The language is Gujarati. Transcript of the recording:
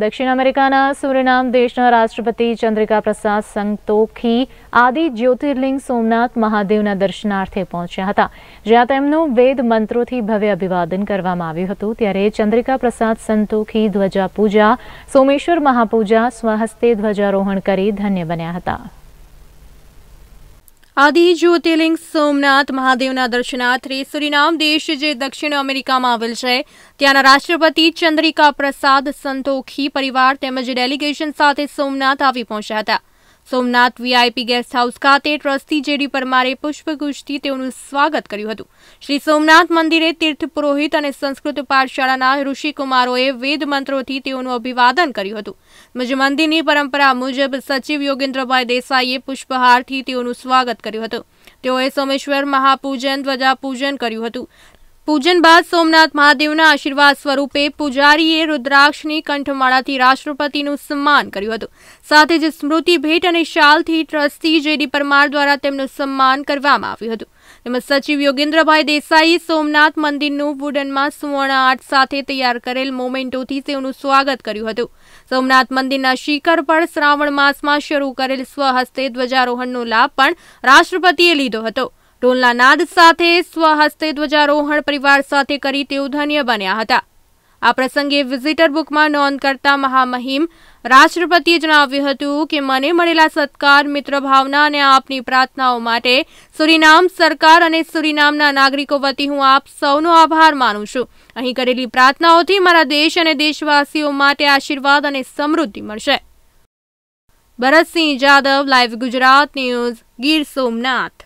દક્ષિણ અમેરિકાના સૂર્યનામ દેશના રાષ્ટ્રપતિ ચંદ્રિકા પ્રસાદ સંતોખી આદિ જ્યોતિર્લિંગ સોમનાથ મહાદેવના દર્શનાર્થે પહોંચ્યા હતા જ્યાં તેમનું વેદ મંત્રોથી ભવ્ય અભિવાદન કરવામાં આવ્યું હતું ત્યારે ચંદ્રિકા પ્રસાદ સંતોખી ધ્વજા પૂજા સોમેશ્વર મહાપૂજા સ્વહસ્તે ધ્વજારોહણ કરી ધન્ય બન્યા હતા આદિ જ્યોતિર્લિંગ સોમનાથ મહાદેવના દર્શનાર્થે સુરીનામ દેશ જે દક્ષિણ અમેરિકામાં આવેલ છે ત્યાંના રાષ્ટ્રપતિ ચંદ્રિકા પ્રસાદ સંતોખી પરિવાર તેમજ ડેલિગેશન સાથે સોમનાથ આવી પહોંચ્યા હતા સોમનાથ વીઆઈપી ગેસ્ટ હાઉસ ખાતે ટ્રસ્ટી જેડી પરમારે પુષ્પગુચ્છથી તેઓનું સ્વાગત કર્યું હતું શ્રી સોમનાથ મંદિરે તીર્થ પુરોહિત અને સંસ્કૃત પાઠશાળાના ઋષિકુમારોએ વેદ મંત્રોથી તેઓનું અભિવાદન કર્યું હતું મંદિરની પરંપરા મુજબ સચિવ યોગેન્દ્રભાઈ દેસાઈએ પુષ્પહારથી તેઓનું સ્વાગત કર્યું હતું તેઓએ સોમેશ્વર મહાપૂજન ધ્વજા પૂજન કર્યું હતું પૂજન બાદ સોમનાથ મહાદેવના આશીર્વાદ સ્વરૂપે પૂજારીએ રુદ્રાક્ષની કંઠમાળાથી રાષ્ટ્રપતિનું સન્માન કર્યું હતું સાથે જ સ્મૃતિ ભેટ અને શાલથી ટ્રસ્ટી જેડી પરમાર દ્વારા તેમનું સન્માન કરવામાં આવ્યું હતું તેમજ સચિવ યોગેન્દ્રભાઈ દેસાઈએ સોમનાથ મંદિરનું વુડનમાં સુવર્ણ આર્ટ સાથે તૈયાર કરેલ મોમેન્ટોથી તેઓનું સ્વાગત કર્યું હતું સોમનાથ મંદિરના શિખર પર શ્રાવણ માસમાં શરૂ કરેલ સ્વહસ્તે ધ્વજારોહણનો લાભ પણ રાષ્ટ્રપતિએ લીધો હતો ઢોલના નાદ સાથે સ્વહસ્તે ધ્વજારોહણ પરિવાર સાથે કરી તેઓ ધન્ય બન્યા હતા આ પ્રસંગે વિઝિટર બુકમાં નોંધ કરતા મહામહિમ રાષ્ટ્રપતિએ જણાવ્યું હતું કે મને મળેલા સત્કાર મિત્ર ભાવના અને આપની પ્રાર્થનાઓ માટે સુરીનામ સરકાર અને સુરીનામના નાગરિકો વતી હું આપ સૌનો આભાર માનું છું અહીં કરેલી પ્રાર્થનાઓથી મારા દેશ અને દેશવાસીઓ માટે આશીર્વાદ અને સમૃદ્ધિ મળશે ભરતસિંહ જાદવ લાઈવ ગુજરાત ન્યૂઝ ગીર સોમનાથ